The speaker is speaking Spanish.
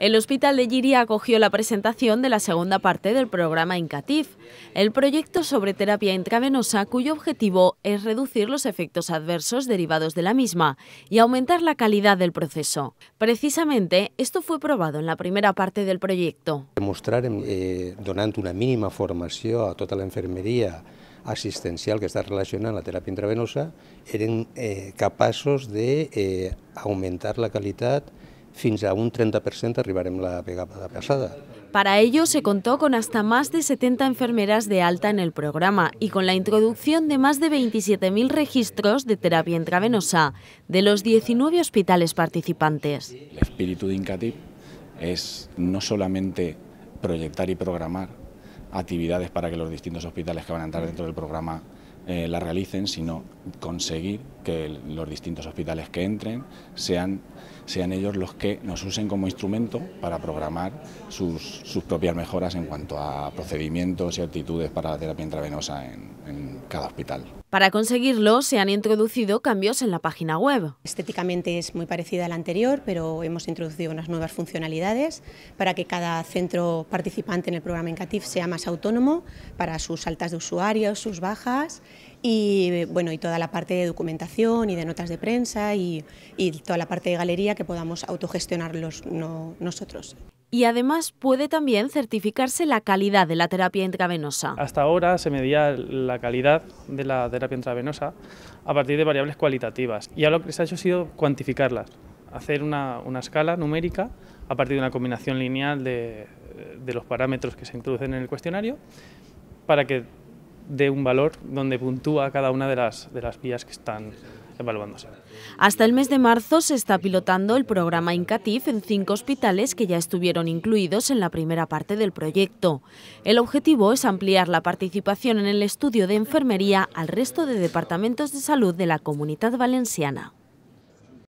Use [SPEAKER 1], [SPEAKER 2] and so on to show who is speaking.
[SPEAKER 1] El Hospital de Giri acogió la presentación de la segunda parte del programa INCATIF, el proyecto sobre terapia intravenosa cuyo objetivo es reducir los efectos adversos derivados de la misma y aumentar la calidad del proceso. Precisamente, esto fue probado en la primera parte del proyecto.
[SPEAKER 2] Demostrar, em, eh, donando una mínima formación... a toda la enfermería asistencial... que está relacionada con la terapia intravenosa, ...eran eh, capaces de eh, aumentar la calidad fins a un 30% arribarem la pegada pasada.
[SPEAKER 1] Para ello se contó con hasta más de 70 enfermeras de alta en el programa y con la introducción de más de 27.000 registros de terapia intravenosa de los 19 hospitales participantes. El
[SPEAKER 3] espíritu de INCATIP es no solamente proyectar y programar actividades para que los distintos hospitales que van a entrar dentro del programa eh, la realicen, sino conseguir que los distintos hospitales que entren sean, sean ellos los que nos usen como instrumento para programar sus, propias mejoras en cuanto a procedimientos y actitudes para la terapia intravenosa en, en cada hospital.
[SPEAKER 1] Para conseguirlo se han introducido
[SPEAKER 4] cambios en la página web. Estéticamente es muy parecida a la anterior, pero hemos introducido unas nuevas funcionalidades para que cada centro participante en el programa Encatif sea más autónomo para sus altas de usuarios, sus bajas y bueno y toda la parte de documentación y de notas de prensa y, toda la parte de galería que podamos autogestionar
[SPEAKER 5] nosotros
[SPEAKER 1] y además puede también certificarse la calidad de la terapia intravenosa.
[SPEAKER 5] Hasta ahora se medía la calidad de la terapia intravenosa a partir de variables cualitativas y ahora lo que se ha hecho ha sido cuantificarlas, hacer una, escala numérica a partir de una combinación lineal de, los parámetros que se introducen en el cuestionario para que dé un valor donde puntúa cada una de las, de las vías que están
[SPEAKER 1] hasta el mes de marzo se está pilotando el programa INCATIF en cinco hospitales que ya estuvieron incluidos en la primera parte del proyecto. El objetivo es ampliar la participación en el estudio de enfermería al resto de departamentos de salud de la comunidad valenciana.